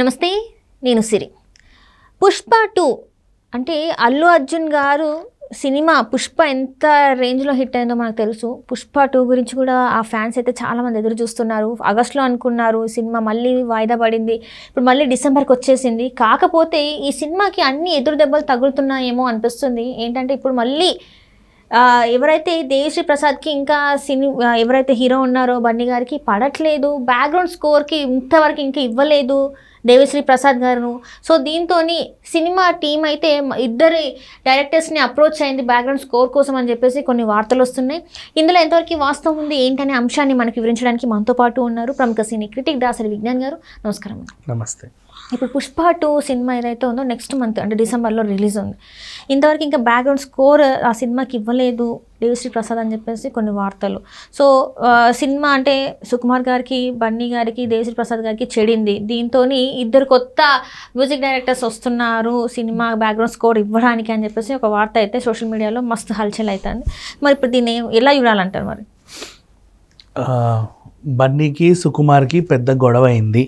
నమస్తే నేను సిరి పుష్ప టూ అంటే అల్లు అర్జున్ గారు సినిమా పుష్ప ఎంత రేంజ్లో హిట్ అయిందో మనకు తెలుసు పుష్ప టూ గురించి కూడా ఆ ఫ్యాన్స్ అయితే చాలామంది ఎదురు చూస్తున్నారు ఆగస్ట్లో అనుకున్నారు సినిమా మళ్ళీ వాయిదా పడింది ఇప్పుడు మళ్ళీ డిసెంబర్కి వచ్చేసింది కాకపోతే ఈ సినిమాకి అన్ని ఎదురు దెబ్బలు తగులుతున్నాయేమో అనిపిస్తుంది ఏంటంటే ఇప్పుడు మళ్ళీ ఎవరైతే దేవిశ్రీ ప్రసాద్కి ఇంకా సినిమా ఎవరైతే హీరో ఉన్నారో బన్నీ గారికి పడట్లేదు బ్యాక్గ్రౌండ్ స్కోర్కి ఇంతవరకు ఇంకా ఇవ్వలేదు దేవిశ్రీ ప్రసాద్ గారు సో దీంతో సినిమా టీం అయితే ఇద్దరి డైరెక్టర్స్ని అప్రోచ్ అయింది బ్యాక్గ్రౌండ్ స్కోర్ కోసం అని చెప్పేసి కొన్ని వార్తలు వస్తున్నాయి ఇందులో ఎంతవరకు వాస్తవం ఉంది ఏంటనే అంశాన్ని మనకి వివరించడానికి మనతో పాటు ఉన్నారు ప్రముఖ సినీ క్రిటిక్ దాసరి విజ్ఞాన్ గారు నమస్కారం నమస్తే ఇప్పుడు పుష్ప టూ సినిమా ఏదైతే ఉందో నెక్స్ట్ మంత్ అంటే డిసెంబర్లో రిలీజ్ ఉంది ఇంతవరకు ఇంకా బ్యాక్గ్రౌండ్ స్కోర్ ఆ సినిమాకి ఇవ్వలేదు దేవిశ్రీ ప్రసాద్ అని చెప్పేసి కొన్ని వార్తలు సో సినిమా అంటే సుకుమార్ గారికి బన్నీ గారికి దేవిశ్రీ ప్రసాద్ గారికి చెడింది దీంతో ఇద్దరు కొత్త మ్యూజిక్ డైరెక్టర్స్ వస్తున్నారు సినిమా బ్యాక్గ్రౌండ్ స్కోర్ ఇవ్వడానికి అని చెప్పేసి ఒక వార్త అయితే సోషల్ మీడియాలో మస్తు హల్చల్ అవుతుంది మరి ఇప్పుడు దీన్ని ఎలా చూడాలంటారు మరి బన్నీకి సుకుమార్కి పెద్ద గొడవ అయింది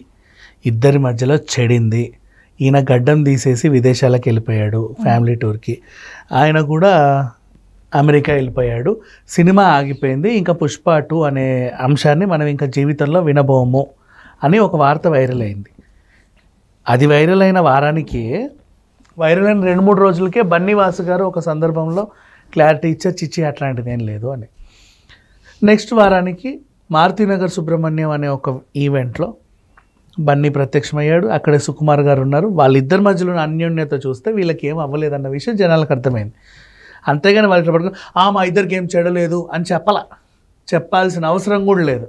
ఇద్దరి మధ్యలో చెడింది ఈయన గడ్డం తీసేసి విదేశాలకు వెళ్ళిపోయాడు ఫ్యామిలీ టూర్కి ఆయన కూడా అమెరికా వెళ్ళిపోయాడు సినిమా ఆగిపోయింది ఇంకా పుష్ప టూ అనే అంశాన్ని మనం ఇంకా జీవితంలో వినబోము అని ఒక వార్త వైరల్ అయింది అది వైరల్ అయిన వారానికి వైరల్ అయిన రెండు మూడు రోజులకే బన్నీవాసు గారు ఒక సందర్భంలో క్లారిటీ ఇచ్చే చిచ్చి అట్లాంటిది ఏం లేదు అని నెక్స్ట్ వారానికి మారుతినగర్ సుబ్రహ్మణ్యం అనే ఒక ఈవెంట్లో బన్నీ ప్రత్యక్షమయ్యాడు అక్కడే సుకుమార్ గారు ఉన్నారు వాళ్ళిద్దరి మధ్యలో అన్యోన్యత చూస్తే వీళ్ళకి ఏం అవ్వలేదన్న విషయం జనాలకు అర్థమైంది అంతేగాని వాళ్ళు పడుకుని ఆ మా ఇద్దరికి ఏం చెడలేదు అని చెప్పాల చెప్పాల్సిన అవసరం కూడా లేదు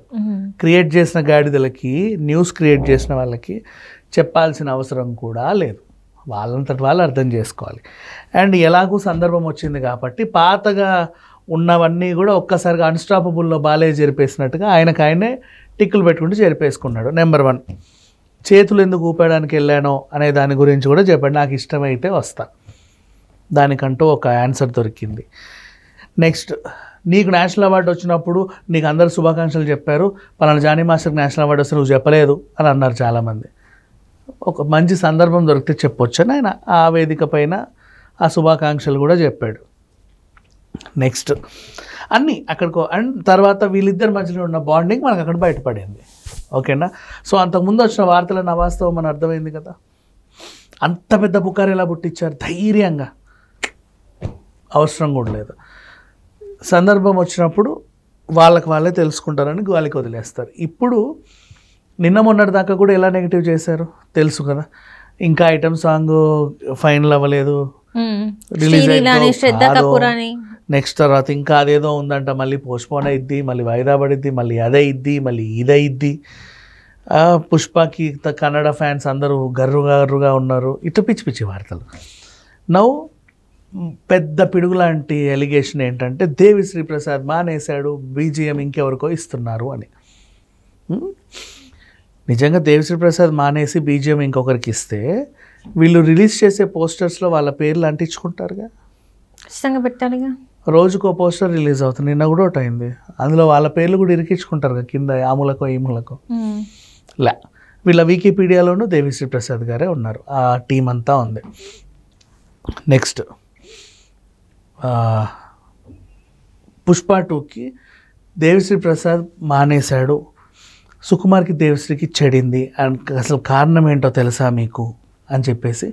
క్రియేట్ చేసిన గాడిదలకి న్యూస్ క్రియేట్ చేసిన వాళ్ళకి చెప్పాల్సిన అవసరం కూడా లేదు వాళ్ళంతటి వాళ్ళు అర్థం చేసుకోవాలి అండ్ ఎలాగూ సందర్భం వచ్చింది కాబట్టి పాతగా ఉన్నవన్నీ కూడా ఒక్కసారిగా అన్స్టాపబుల్లో బాలే జరిపేసినట్టుగా ఆయనకు ఆయనే టిక్కులు పెట్టుకుంటూ చేరిపేసుకున్నాడు నెంబర్ వన్ చేతులు ఎందుకు ఊపేయడానికి వెళ్ళానో అనే దాని గురించి కూడా చెప్పండి నాకు ఇష్టమైతే వస్తా దానికంటూ ఒక ఆన్సర్ దొరికింది నెక్స్ట్ నీకు నేషనల్ అవార్డు వచ్చినప్పుడు నీకు అందరు శుభాకాంక్షలు చెప్పారు పలానా జానీ మాస్టర్కి నేషనల్ అవార్డు వస్తే నువ్వు చెప్పలేదు అని అన్నారు చాలామంది ఒక మంచి సందర్భం దొరికితే చెప్పొచ్చు అని ఆయన ఆ వేదిక పైన ఆ శుభాకాంక్షలు కూడా చెప్పాడు నెక్స్ట్ అన్నీ అక్కడికో అండ్ తర్వాత వీళ్ళిద్దరి మధ్యలో ఉన్న బాండింగ్ మనకు అక్కడ బయటపడింది ఓకేనా సో అంతకుముందు వచ్చిన వార్తల నవాస్తవం మన అర్థమైంది కదా అంత పెద్ద బుకార్ ఎలా పుట్టించారు ధైర్యంగా అవసరం కూడా లేదు సందర్భం వచ్చినప్పుడు వాళ్ళకి వాళ్ళే తెలుసుకుంటారని గాలికి వదిలేస్తారు ఇప్పుడు నిన్న మొన్నటి దాకా కూడా ఎలా నెగిటివ్ చేశారు తెలుసు కదా ఇంకా ఐటమ్ సాంగ్ ఫైనల్ అవ్వలేదు రిలీజ్ నెక్స్ట్ తర్వాత ఇంకా అదేదో ఉందంట మళ్ళీ పోస్ట్పోన్ అయిద్ది మళ్ళీ వాయిదా పడిద్ది మళ్ళీ అదైద్ది మళ్ళీ ఇదైద్ది పుష్పకి కన్నడ ఫ్యాన్స్ అందరూ గర్రు గర్రుగా ఉన్నారు ఇటు పిచ్చి పిచ్చి వార్తలు నౌ పెద్ద పిడుగు లాంటి ఎలిగేషన్ ఏంటంటే దేవి శ్రీప్రసాద్ మానేశాడు బీజిఎం ఇంకెవరికో ఇస్తున్నారు అని hmm? నిజంగా దేవి శ్రీప్రసాద్ మానేసి బీజిఎం ఇంకొకరికి ఇస్తే వీళ్ళు రిలీజ్ చేసే పోస్టర్స్లో వాళ్ళ పేర్లు అంటించుకుంటారుగా ఖచ్చితంగా పెట్టాలిగా రోజుకో పోస్టర్ రిలీజ్ అవుతుంది నిన్న కూడా ఒకటి అయింది అందులో వాళ్ళ పేర్లు కూడా ఇరికించుకుంటారు కదా కింద ఆములకో మూలకో ఈ లే వీళ్ళ వికీపీడియాలోనూ దేవిశ్రీ ప్రసాద్ గారే ఉన్నారు ఆ టీం అంతా ఉంది నెక్స్ట్ పుష్ప టూకి దేవిశ్రీ ప్రసాద్ మానేశాడు సుకుమార్కి దేవిశ్రీకి చెడింది అండ్ అసలు కారణం ఏంటో తెలుసా మీకు అని చెప్పేసి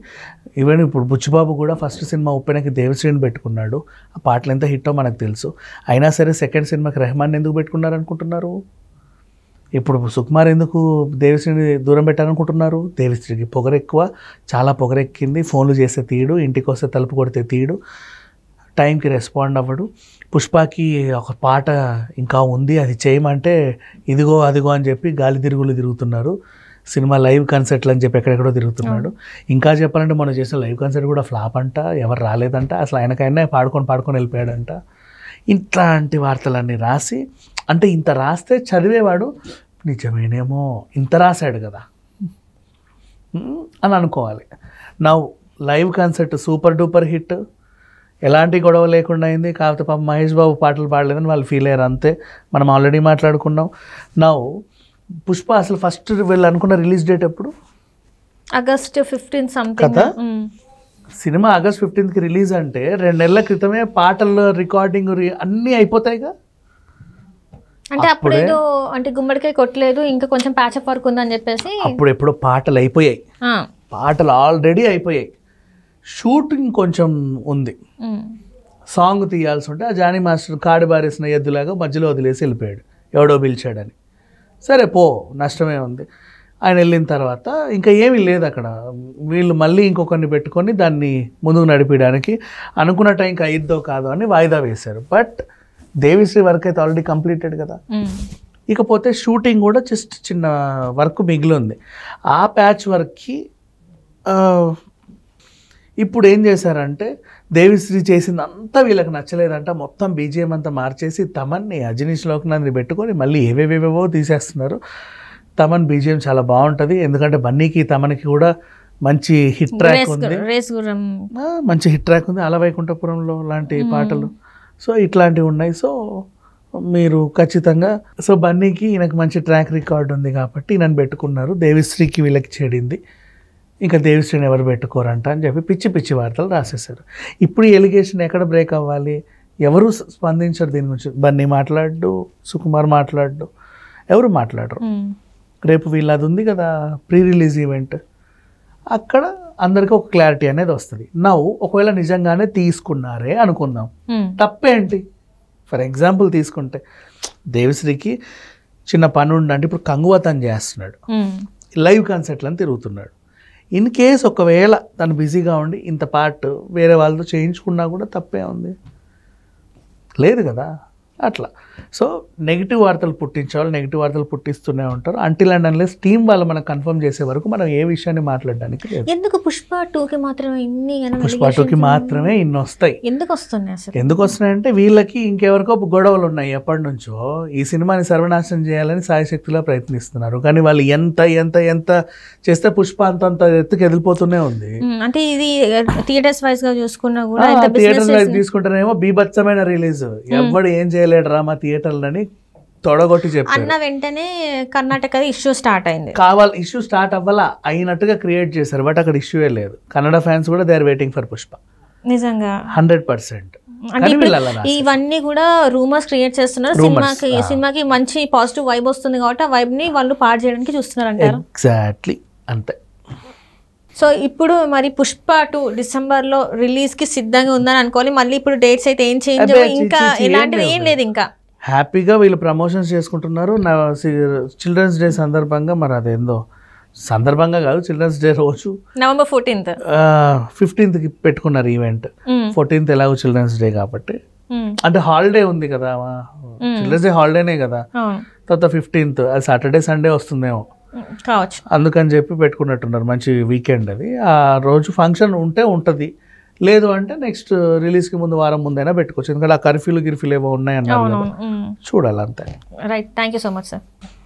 ఈవెన్ ఇప్పుడు బుచ్చిబాబు కూడా ఫస్ట్ సినిమా ఉప్పెనకి దేవశ్రీని పెట్టుకున్నాడు ఆ పాటలు ఎంత హిట్టో మనకు తెలుసు అయినా సరే సెకండ్ సినిమాకి రెహమాన్ ఎందుకు పెట్టుకున్నారు అనుకుంటున్నారు ఇప్పుడు సుకుమార్ ఎందుకు దేవిశ్రీని దూరం పెట్టాలనుకుంటున్నారు దేవిశ్రీకి పొగరెక్కువ చాలా పొగరెక్కింది ఫోన్లు చేస్తే తీయడు ఇంటికి వస్తే తలుపు కొడితే తీయడు టైంకి రెస్పాండ్ అవ్వడు పుష్పకి ఒక పాట ఇంకా ఉంది అది చేయమంటే ఇదిగో అదిగో అని చెప్పి గాలి తిరుగులు తిరుగుతున్నారు సినిమా లైవ్ కాన్సర్ట్లు అని చెప్పి ఎక్కడెక్కడో తిరుగుతున్నాడు ఇంకా చెప్పాలంటే మనం చేసిన లైవ్ కాన్సర్ట్ కూడా ఫ్లాప్ అంట ఎవరు రాలేదంట అసలు ఆయనకైనా పాడుకొని పాడుకొని వెళ్ళిపోయాడంట ఇట్లాంటి వార్తలన్నీ రాసి అంటే ఇంత రాస్తే చదివేవాడు నిజమేనేమో ఇంత రాశాడు కదా అని అనుకోవాలి నా live concert super duper hit ఎలాంటి గొడవ లేకుండా అయింది కాకపోతే పాప మహేష్ బాబు పాటలు పాడలేదని వాళ్ళు ఫీల్ అయ్యారు అంతే మనం ఆల్రెడీ మాట్లాడుకున్నాం నా పుష్ప అసలు ఫస్ట్ వీళ్ళు అనుకున్న రిలీజ్ డేట్ ఎప్పుడు ఆగస్ట్ ఫిఫ్టీన్ సంథింగ్ కదా hmm. సినిమా ఆగస్ట్ ఫిఫ్టీన్త్కి రిలీజ్ అంటే రెండు నెలల క్రితమే పాటల్లో రికార్డింగ్ అన్నీ అయిపోతాయిగా అంటే అప్పుడు ఏదో అంటే గుమ్మడికాయ కొట్టలేదు ఇంకా కొంచెం ప్యాచ్ అప్ వర్క్ ఉందని చెప్పేసి అప్పుడు ఎప్పుడో పాటలు అయిపోయాయి పాటలు ఆల్రెడీ అయిపోయాయి షూటింగ్ కొంచెం ఉంది సాంగ్ hmm. తీయాల్సి ఉంటే ఆ జానీ మాస్టర్ కాడి బారేసిన ఎద్దులాగా మధ్యలో వదిలేసి వెళ్ళిపోయాడు ఎవడో పిలిచాడని సరే పో నష్టమే ఉంది ఆయన వెళ్ళిన తర్వాత ఇంకా ఏమీ లేదు అక్కడ వీళ్ళు మళ్ళీ ఇంకొకరిని పెట్టుకొని దాన్ని ముందుకు నడిపించడానికి అనుకున్న టైంకి అయిద్దో కాదో అని వాయిదా వేశారు బట్ దేవిశ్రీ వర్క్ అయితే ఆల్రెడీ కంప్లీటెడ్ కదా ఇకపోతే షూటింగ్ కూడా జస్ట్ చిన్న వర్క్ మిగిలి ఉంది ఆ ప్యాచ్ వర్క్కి ఇప్పుడు ఏం చేశారంటే దేవిశ్రీ చేసిందంతా వీళ్ళకి నచ్చలేదంట మొత్తం బీజిఎం అంతా మార్చేసి తమన్ని అజనీష్ లోక్నాథ్ని పెట్టుకొని మళ్ళీ ఏవేవేవేవో తీసేస్తున్నారు తమన్ బీజిఎం చాలా బాగుంటుంది ఎందుకంటే బన్నీకి తమనికి కూడా మంచి హిట్ ట్రాక్ ఉంది మంచి హిట్ ట్రాక్ ఉంది అలవైకుంఠపురంలో లాంటి పాటలు సో ఇట్లాంటివి ఉన్నాయి సో మీరు ఖచ్చితంగా సో బన్నీకి ఈయనకు మంచి ట్రాక్ రికార్డ్ ఉంది కాబట్టి నన్ను పెట్టుకున్నారు దేవిశ్రీకి వీళ్ళకి చేడింది ఇంకా దేవిశ్రీని ఎవరు పెట్టుకోరంట అని చెప్పి పిచ్చి పిచ్చి వార్తలు రాసేశారు ఇప్పుడు ఈ ఎలిగేషన్ ఎక్కడ బ్రేక్ అవ్వాలి ఎవరు స్పందించరు దీని గురించి బన్నీ మాట్లాడు సుకుమార్ మాట్లాడు ఎవరు మాట్లాడరు రేపు వీళ్ళది ఉంది కదా ప్రీ రిలీజ్ ఈవెంట్ అక్కడ అందరికీ ఒక క్లారిటీ అనేది వస్తుంది నవ్వు ఒకవేళ నిజంగానే తీసుకున్నారే అనుకుందాం తప్పేంటి ఫర్ ఎగ్జాంపుల్ తీసుకుంటే దేవిశ్రీకి చిన్న పని ఉండంటే ఇప్పుడు కంగువతం చేస్తున్నాడు లైవ్ కాన్సర్ట్లను తిరుగుతున్నాడు ఇన్ కేస్ ఒకవేళ తను బిజీగా ఉండి ఇంత పార్ట్ వేరే వాళ్ళతో చేయించుకున్నా కూడా తప్పే ఉంది లేదు కదా అట్లా సో నెగిటివ్ వార్తలు పుట్టించే వాళ్ళు నెగిటివ్ వార్తలు పుట్టిస్తూనే ఉంటారు అంటిల్ అండ్ అన్లెస్ టీమ్ వాళ్ళు మనం కన్ఫర్మ్ చేసే వరకు మనం ఏ విషయాన్ని మాట్లాడడానికి ఎందుకు పుష్ప టూకి మాత్రమే ఇన్ని పుష్ప టూకి మాత్రమే ఇన్ని వస్తాయి ఎందుకు వస్తున్నాయి ఎందుకు వస్తున్నాయంటే వీళ్ళకి ఇంకెవరికో గొడవలు ఉన్నాయి ఎప్పటి నుంచో ఈ సినిమాని సర్వనాశనం చేయాలని సాయశక్తిలో ప్రయత్నిస్తున్నారు కానీ వాళ్ళు ఎంత ఎంత ఎంత చేస్తే పుష్ప అంత అంత ఎత్తుకు ఎదిలిపోతూనే ఉంది అంటే ఇది థియేటర్స్ వైజ్ గా చూసుకున్నా కూడా థియేటర్స్ వైజ్ తీసుకుంటేనేమో బీభత్సమైన రిలీజ్ ఎవడు ఏం చేయలేదు మధ్యలో డ్రామా థియేటర్లని తొడగొట్టి చెప్పి అన్న వెంటనే కర్ణాటక ఇష్యూ స్టార్ట్ అయింది కావాలి ఇష్యూ స్టార్ట్ అవ్వాలా అయినట్టుగా క్రియేట్ చేశారు బట్ అక్కడ ఇష్యూ లేదు కన్నడ ఫ్యాన్స్ కూడా they are waiting for Pushpa నిజంగా హండ్రెడ్ పర్సెంట్ ఇవన్నీ కూడా రూమర్స్ క్రియేట్ చేస్తున్నారు సినిమాకి సినిమాకి మంచి పాజిటివ్ వైబ్ వస్తుంది కాబట్టి ఆ వైబ్ ని వాళ్ళు పాడు చేయడానికి చూస్తున్నారు అంటారు ఎగ్జాక్ట్లీ అంతే సో ఇప్పుడు మరి పుష్ప టూ డిసెంబర్ లో రిలీజ్ కి సిద్ధంగా ఉందని అనుకోవాలి మళ్ళీ ఇప్పుడు డేట్స్ అయితే ఏం చేంజ్ ఇంకా ఇలాంటివి ఏం లేదు ఇంకా హ్యాపీగా వీళ్ళు ప్రమోషన్స్ చేసుకుంటున్నారు నా చిల్డ్రన్స్ డే సందర్భంగా మరి అదేందో సందర్భంగా కాదు చిల్డ్రన్స్ డే రోజు నవంబర్ ఫోర్టీన్త్ ఫిఫ్టీన్త్ కి పెట్టుకున్నారు ఈవెంట్ ఫోర్టీన్త్ ఎలాగో చిల్డ్రన్స్ డే కాబట్టి అంటే హాలిడే ఉంది కదా చిల్డ్రన్స్ డే హాలిడేనే కదా తర్వాత ఫిఫ్టీన్త్ అది సాటర్డే సండే వస్తుందేమో కావచ్చు అందుకని చెప్పి పెట్టుకున్నట్టున్నారు మంచి వీకెండ్ అది ఆ రోజు ఫంక్షన్ ఉంటే ఉంటుంది లేదు అంటే నెక్స్ట్ రిలీజ్కి ముందు వారం ముందైనా పెట్టుకోవచ్చు ఎందుకంటే ఆ కర్ఫ్యూలు గిర్ఫ్యూలు ఏవో చూడాలి అంతే right thank you so much sir